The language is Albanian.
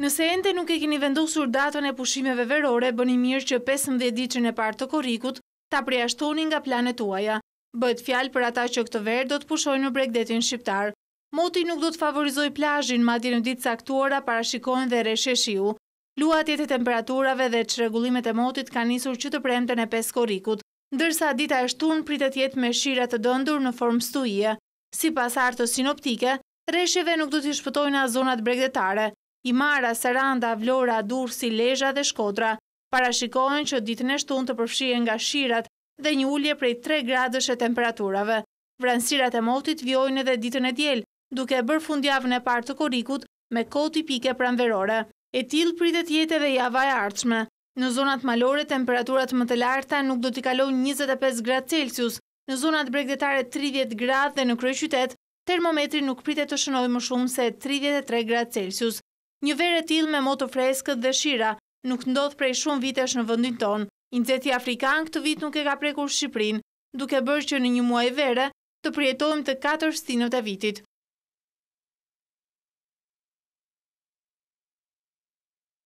Nëse ende nuk e keni vendosur datën e pushimeve verore, bëni mirë që 15 ditën e partë të korikut ta preashtoni nga planet uaja. Bëhet fjalë për ata që këtë verë do të pushojnë në bregdetin shqiptar. Moti nuk do të favorizoj plajin, ma në ditë saktuara parashikojnë dhe reshëshiu. Lua tjetë e temperaturave dhe që regullimet e motit ka nisur që të premte në pes korikut, ndërsa dita e shtun pritet jetë me shirat të dëndur në form stuije. Si pas artës sinoptike, reshëve nuk do të shpëtojnë a zonat bregdetare, Imara, Saranda, Vlora, Durësi, Lejja dhe Shkodra, parashikohen që ditën e shtun të përfshien nga shirat dhe një ullje prej 3 gradësh e temperaturave. Vranësirat e motit vjojnë edhe ditën e djel, duke bërë fundjavën e partë të korikut me koti pike pranverore. E tilë pritet jetë edhe javaj artshme. Në zonat malore, temperaturat më të larta nuk do t'i kalon 25 gradë Celsius, në zonat bregdetare 30 gradë dhe në kryë qytet, termometri nuk pritet të shënoj më shumë se 33 gradë Celsius. Një verë t'il me moto freskët dhe shira nuk ndodhë prej shumë vitesh në vëndin tonë. Inceti Afrikan këtë vit nuk e ka prekur Shqiprin, duke bërë që në një muaj vere të prijetohim të katër stinët e vitit.